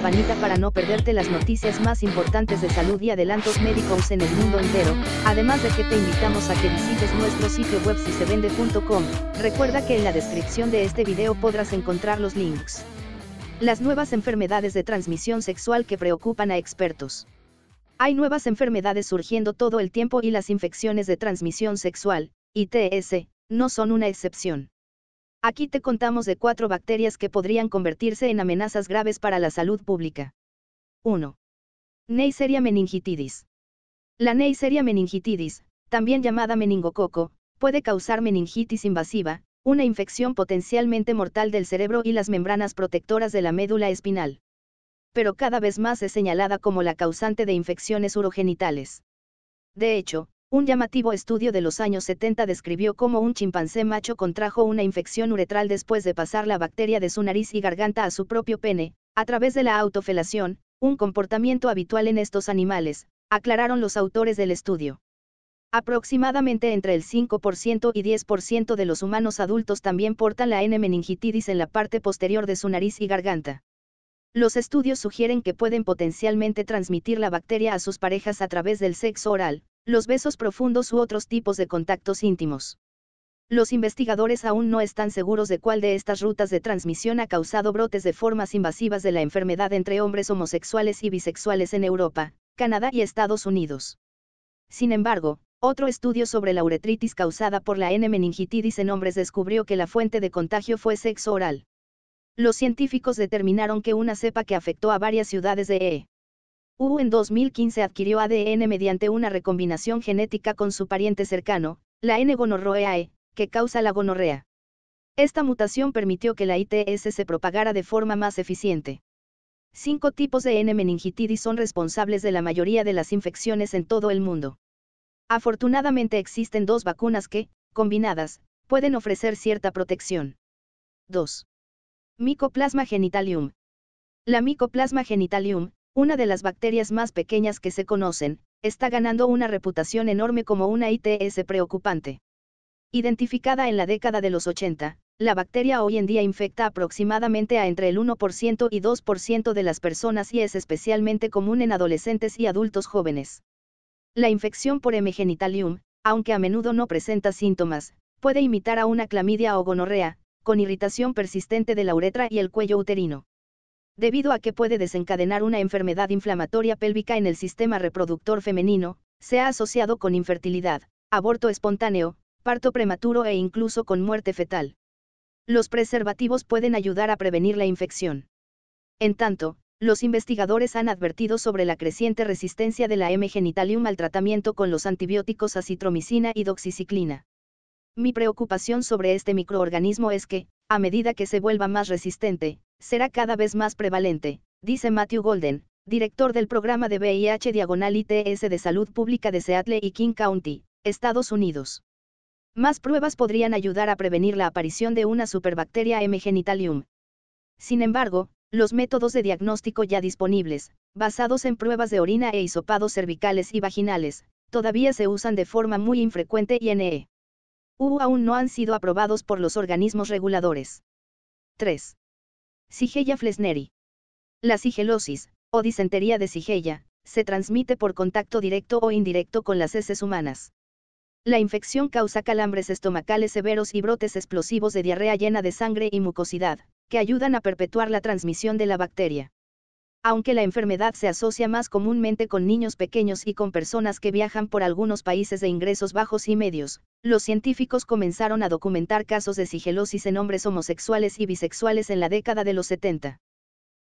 campanita para no perderte las noticias más importantes de salud y adelantos médicos en el mundo entero, además de que te invitamos a que visites nuestro sitio web vende.com recuerda que en la descripción de este video podrás encontrar los links. Las nuevas enfermedades de transmisión sexual que preocupan a expertos. Hay nuevas enfermedades surgiendo todo el tiempo y las infecciones de transmisión sexual, ITS, no son una excepción. Aquí te contamos de cuatro bacterias que podrían convertirse en amenazas graves para la salud pública. 1. Neisseria meningitidis. La Neisseria meningitidis, también llamada meningococo, puede causar meningitis invasiva, una infección potencialmente mortal del cerebro y las membranas protectoras de la médula espinal. Pero cada vez más es señalada como la causante de infecciones urogenitales. De hecho, un llamativo estudio de los años 70 describió cómo un chimpancé macho contrajo una infección uretral después de pasar la bacteria de su nariz y garganta a su propio pene, a través de la autofelación, un comportamiento habitual en estos animales, aclararon los autores del estudio. Aproximadamente entre el 5% y 10% de los humanos adultos también portan la N meningitidis en la parte posterior de su nariz y garganta. Los estudios sugieren que pueden potencialmente transmitir la bacteria a sus parejas a través del sexo oral, los besos profundos u otros tipos de contactos íntimos. Los investigadores aún no están seguros de cuál de estas rutas de transmisión ha causado brotes de formas invasivas de la enfermedad entre hombres homosexuales y bisexuales en Europa, Canadá y Estados Unidos. Sin embargo, otro estudio sobre la uretritis causada por la N-meningitidis en hombres descubrió que la fuente de contagio fue sexo oral. Los científicos determinaron que una cepa que afectó a varias ciudades de E. U en 2015 adquirió ADN mediante una recombinación genética con su pariente cercano, la N-gonorroeae, que causa la gonorrea. Esta mutación permitió que la ITS se propagara de forma más eficiente. Cinco tipos de N-meningitidis son responsables de la mayoría de las infecciones en todo el mundo. Afortunadamente existen dos vacunas que, combinadas, pueden ofrecer cierta protección. 2. Mycoplasma genitalium. La Mycoplasma genitalium, una de las bacterias más pequeñas que se conocen, está ganando una reputación enorme como una ITS preocupante. Identificada en la década de los 80, la bacteria hoy en día infecta aproximadamente a entre el 1% y 2% de las personas y es especialmente común en adolescentes y adultos jóvenes. La infección por M. genitalium, aunque a menudo no presenta síntomas, puede imitar a una clamidia o gonorrea, con irritación persistente de la uretra y el cuello uterino debido a que puede desencadenar una enfermedad inflamatoria pélvica en el sistema reproductor femenino, se ha asociado con infertilidad, aborto espontáneo, parto prematuro e incluso con muerte fetal. Los preservativos pueden ayudar a prevenir la infección. En tanto, los investigadores han advertido sobre la creciente resistencia de la M. genitalium al tratamiento con los antibióticos acitromicina y doxiciclina. Mi preocupación sobre este microorganismo es que, a medida que se vuelva más resistente, será cada vez más prevalente, dice Matthew Golden, director del programa de VIH Diagonal ITS de Salud Pública de Seattle y King County, Estados Unidos. Más pruebas podrían ayudar a prevenir la aparición de una superbacteria M. genitalium. Sin embargo, los métodos de diagnóstico ya disponibles, basados en pruebas de orina e hisopados cervicales y vaginales, todavía se usan de forma muy infrecuente y NE. U aún no han sido aprobados por los organismos reguladores. 3. Sigella flesneri. La sigelosis, o disentería de Sigella, se transmite por contacto directo o indirecto con las heces humanas. La infección causa calambres estomacales severos y brotes explosivos de diarrea llena de sangre y mucosidad, que ayudan a perpetuar la transmisión de la bacteria. Aunque la enfermedad se asocia más comúnmente con niños pequeños y con personas que viajan por algunos países de ingresos bajos y medios, los científicos comenzaron a documentar casos de sigelosis en hombres homosexuales y bisexuales en la década de los 70.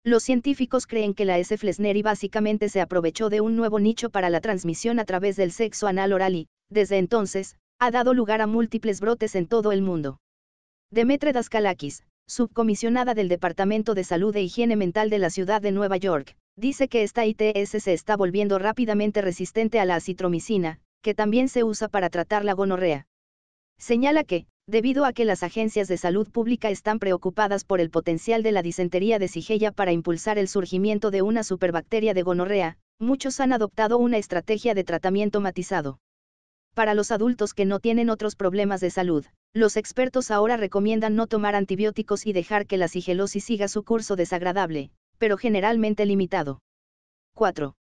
Los científicos creen que la S. Flesneri básicamente se aprovechó de un nuevo nicho para la transmisión a través del sexo anal oral y, desde entonces, ha dado lugar a múltiples brotes en todo el mundo. Demetre Daskalakis, subcomisionada del Departamento de Salud e Higiene Mental de la Ciudad de Nueva York, dice que esta ITS se está volviendo rápidamente resistente a la acitromicina, que también se usa para tratar la gonorrea. Señala que, debido a que las agencias de salud pública están preocupadas por el potencial de la disentería de Sigella para impulsar el surgimiento de una superbacteria de gonorrea, muchos han adoptado una estrategia de tratamiento matizado. Para los adultos que no tienen otros problemas de salud, los expertos ahora recomiendan no tomar antibióticos y dejar que la sigelosis siga su curso desagradable, pero generalmente limitado. 4.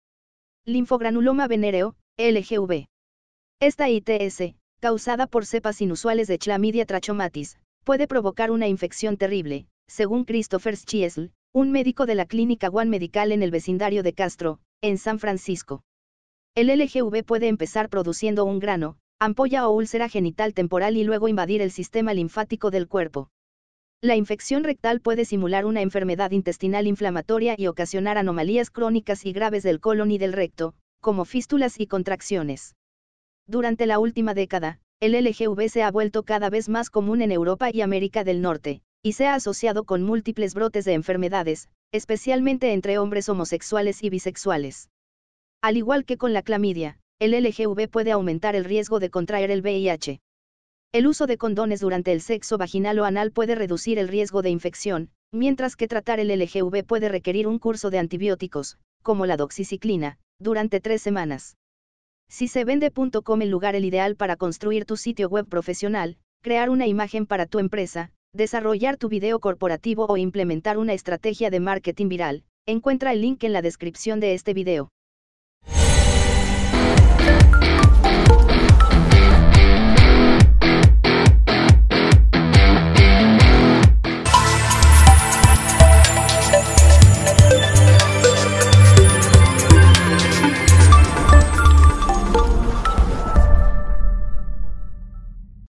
Linfogranuloma venéreo, LGV. Esta ITS, causada por cepas inusuales de Chlamydia trachomatis, puede provocar una infección terrible, según Christopher Schiesl, un médico de la clínica One Medical en el vecindario de Castro, en San Francisco. El LGV puede empezar produciendo un grano, ampolla o úlcera genital temporal y luego invadir el sistema linfático del cuerpo. La infección rectal puede simular una enfermedad intestinal inflamatoria y ocasionar anomalías crónicas y graves del colon y del recto, como fístulas y contracciones. Durante la última década, el LGV se ha vuelto cada vez más común en Europa y América del Norte, y se ha asociado con múltiples brotes de enfermedades, especialmente entre hombres homosexuales y bisexuales. Al igual que con la clamidia, el LGV puede aumentar el riesgo de contraer el VIH. El uso de condones durante el sexo vaginal o anal puede reducir el riesgo de infección, mientras que tratar el LGV puede requerir un curso de antibióticos, como la doxiciclina, durante tres semanas. Si se vende.com el lugar el ideal para construir tu sitio web profesional, crear una imagen para tu empresa, desarrollar tu video corporativo o implementar una estrategia de marketing viral, encuentra el link en la descripción de este video.